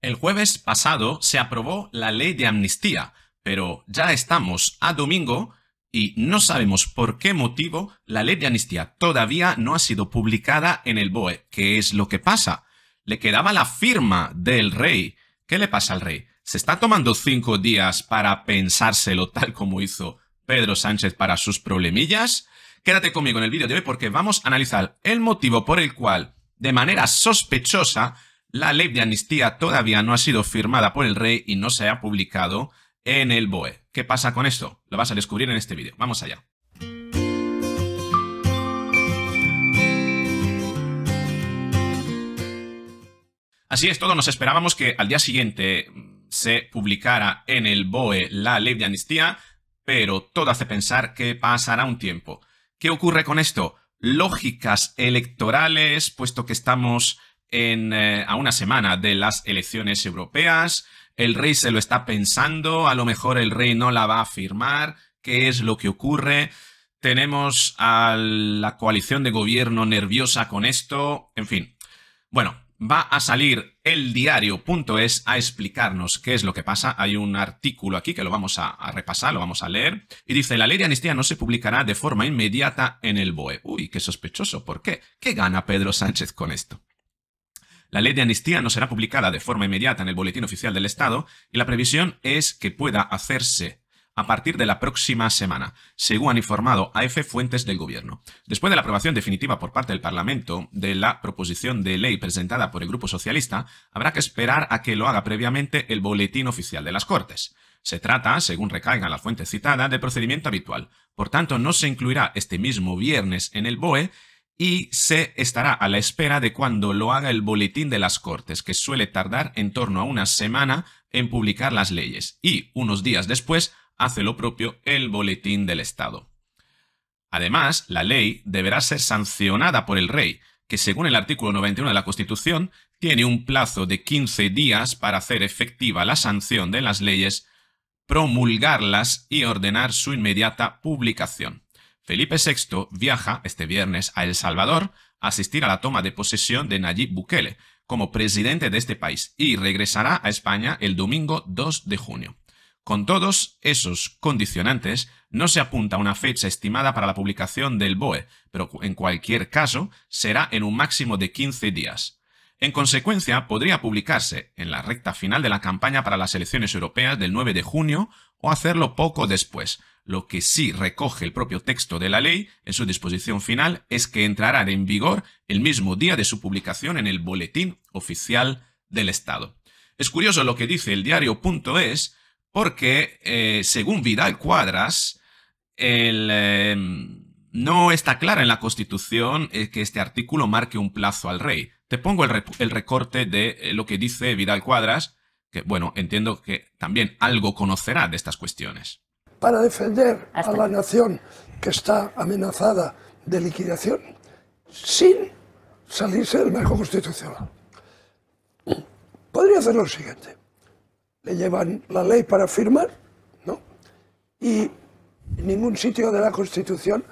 El jueves pasado se aprobó la ley de amnistía, pero ya estamos a domingo y no sabemos por qué motivo la ley de amnistía todavía no ha sido publicada en el BOE. ¿Qué es lo que pasa? Le quedaba la firma del rey. ¿Qué le pasa al rey? ¿Se está tomando cinco días para pensárselo tal como hizo Pedro Sánchez para sus problemillas? Quédate conmigo en el vídeo de hoy porque vamos a analizar el motivo por el cual, de manera sospechosa, la ley de amnistía todavía no ha sido firmada por el rey y no se ha publicado en el BOE. ¿Qué pasa con esto? Lo vas a descubrir en este vídeo. Vamos allá. Así es, todos nos esperábamos que al día siguiente mm, se publicara en el BOE la ley de amnistía, pero todo hace pensar que pasará un tiempo. ¿Qué ocurre con esto? Lógicas electorales, puesto que estamos en, eh, a una semana de las elecciones europeas. El rey se lo está pensando, a lo mejor el rey no la va a firmar, qué es lo que ocurre. Tenemos a la coalición de gobierno nerviosa con esto, en fin. Bueno, va a salir el diario.es a explicarnos qué es lo que pasa. Hay un artículo aquí que lo vamos a, a, repasar, lo vamos a leer. Y dice, la ley de amnistía no se publicará de forma inmediata en el BOE. Uy, qué sospechoso. ¿Por qué? ¿Qué gana Pedro Sánchez con esto? La ley de amnistía no será publicada de forma inmediata en el Boletín Oficial del Estado y la previsión es que pueda hacerse a partir de la próxima semana, según han informado AF fuentes del Gobierno. Después de la aprobación definitiva por parte del Parlamento de la proposición de ley presentada por el Grupo Socialista, habrá que esperar a que lo haga previamente el Boletín Oficial de las Cortes. Se trata, según recaiga la fuente citada, de procedimiento habitual. Por tanto, no se incluirá este mismo viernes en el BOE y se estará a la espera de cuando lo haga el Boletín de las Cortes, que suele tardar en torno a una semana en publicar las leyes, y unos días después hace lo propio el Boletín del Estado. Además, la ley deberá ser sancionada por el rey, que según el artículo 91 de la Constitución tiene un plazo de 15 días para hacer efectiva la sanción de las leyes, promulgarlas y ordenar su inmediata publicación. Felipe VI viaja este viernes a El Salvador a asistir a la toma de posesión de Nayib Bukele como presidente de este país y regresará a España el domingo 2 de junio. Con todos esos condicionantes, no se apunta una fecha estimada para la publicación del BOE, pero en cualquier caso será en un máximo de 15 días. En consecuencia, podría publicarse en la recta final de la campaña para las elecciones europeas del 9 de junio o hacerlo poco después. Lo que sí recoge el propio texto de la ley en su disposición final es que entrará en vigor el mismo día de su publicación en el Boletín Oficial del Estado. Es curioso lo que dice el diario.es porque, eh, según Vidal Cuadras, eh, no está clara en la Constitución eh, que este artículo marque un plazo al rey. Te pongo el, recorte de eh, lo que dice Vidal Cuadras, que bueno, entiendo que también algo conocerá de estas cuestiones. Para defender a la nación que está amenazada de liquidación sin salirse del marco constitucional. Podría hacer lo siguiente. Le llevan la ley para firmar, ¿no? Y en ningún sitio de la Constitución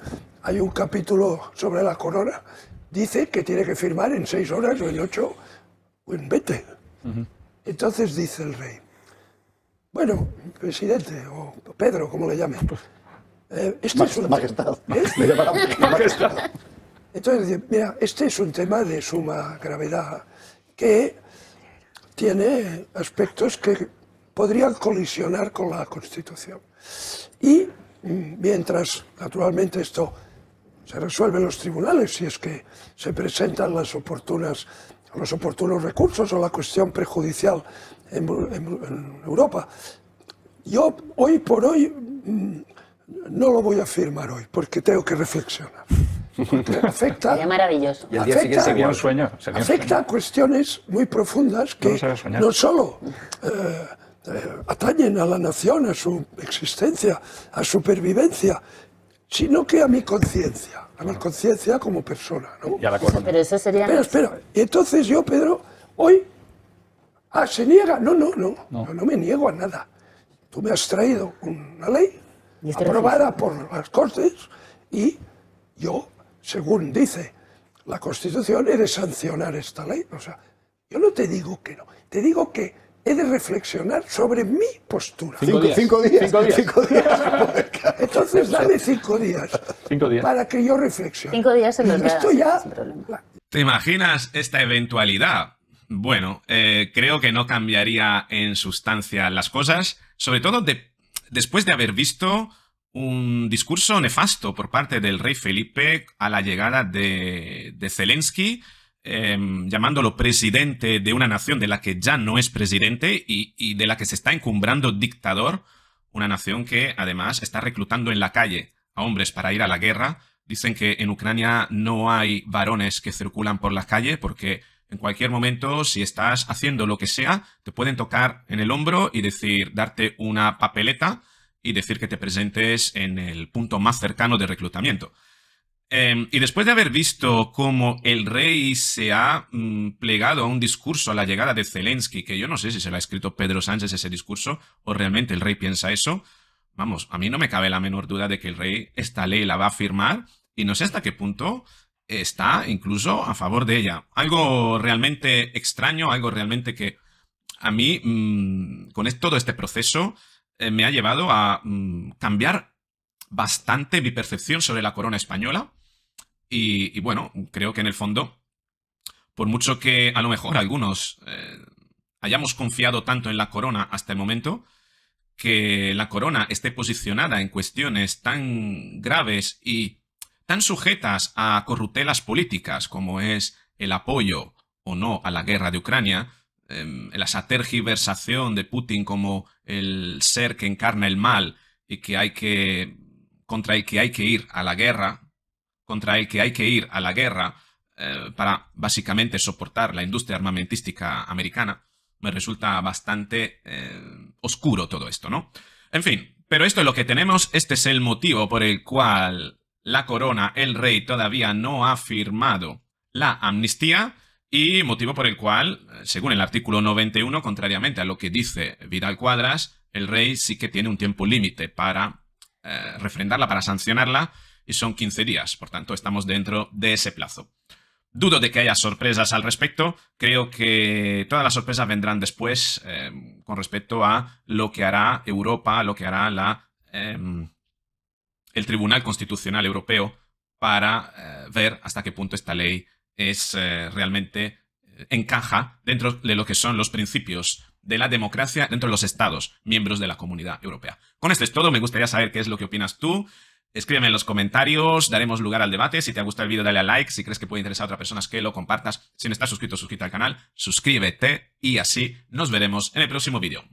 hay un capítulo sobre la corona dice que tiene que firmar en seis horas o en ocho o en veinte. Entonces dice el rey, bueno, presidente, o Pedro, como le llame. Pues, eh, este ¿Eh? Entonces dice, mira, este es un tema de suma gravedad que tiene aspectos que podrían colisionar con la Constitución. Y mm, mientras, naturalmente, esto se resuelven los tribunales si es que se presentan las oportunas, los oportunos recursos o la cuestión prejudicial en, Europa. Yo hoy por hoy mm, no lo voy a firmar hoy porque tengo que reflexionar. afecta. maravilloso. afecta, cuestiones muy profundas que no, solo eh, eh, atañen a la nación, a su existencia, a su supervivencia, sino que a mi conciencia, a mi conciencia como persona. ¿no? a la pero eso sería... espera, entonces yo, Pedro, hoy... Ah, se niega. No, no, no, no, no, me niego a nada. Tú me has traído una ley aprobada por las Cortes y yo, según dice la Constitución, he de sancionar esta ley. O sea, yo no te digo que no, te digo que he de reflexionar sobre mi postura. Cinco, días. Cinco días. Entonces dale cinco días. Para que yo reflexione. Cinco días en los Esto ya... ¿Te imaginas esta eventualidad? Bueno, eh, creo que no cambiaría en sustancia las cosas, sobre todo después de haber visto un discurso nefasto por parte del rey Felipe a la llegada de, de Zelensky Em, llamándolo presidente de una nación de la que ya no es presidente y, y de la que se está encumbrando dictador, una nación que además está reclutando en la calle a hombres para ir a la guerra. Dicen que en Ucrania no hay varones que circulan por la calle porque en cualquier momento, si estás haciendo lo que sea, te pueden tocar en el hombro y decir, darte una papeleta y decir que te presentes en el punto más cercano de reclutamiento. Em, y después de haber visto cómo el rey se ha mm, plegado a un discurso a la llegada de Zelensky, que yo no sé si se lo ha escrito Pedro Sánchez ese discurso o realmente el rey piensa eso, vamos, a mí no me cabe la menor duda de que el rey esta ley la va a firmar y no sé hasta qué punto está incluso a favor de ella. Algo realmente extraño, algo realmente que a mí mm, con todo este proceso eh, me ha llevado a mm, cambiar bastante mi percepción sobre la corona española y, bueno, creo que en el fondo, por mucho que a lo mejor algunos eh, hayamos confiado tanto en la corona hasta el momento, que la corona esté posicionada en cuestiones tan graves y tan sujetas a corrutelas políticas como es el apoyo o no a la guerra de Ucrania, em, la satergiversación de Putin como el ser que encarna el mal y que hay que contra el que hay que ir a la guerra, contra el que hay que ir a la guerra eh, para básicamente soportar la industria armamentística americana, me resulta bastante eh, oscuro todo esto, ¿no? En fin, pero esto es lo que tenemos, este es el motivo por el cual la corona, el rey, todavía no ha firmado la amnistía y motivo por el cual, según el artículo 91, contrariamente a lo que dice Vidal Cuadras, el rey sí que tiene un tiempo límite para eh, refrendarla, para sancionarla, y son 15 días, por tanto estamos dentro de ese plazo. Dudo de que haya sorpresas al respecto. Creo que todas las sorpresas vendrán después em, con respecto a lo que hará Europa, lo que hará la, em, el Tribunal Constitucional Europeo para eh, ver hasta qué punto esta ley es eh, realmente eh, encaja dentro de lo que son los principios de la democracia dentro de los Estados, miembros de la Comunidad Europea. Con esto es todo. Me gustaría saber qué es lo que opinas tú. Escríbeme en los comentarios, daremos lugar al debate. Si te ha gustado el vídeo, dale a like. Si crees que puede interesar a otras personas, que lo compartas. Si no estás suscrito, suscríbete al canal, suscríbete y así nos veremos en el próximo vídeo.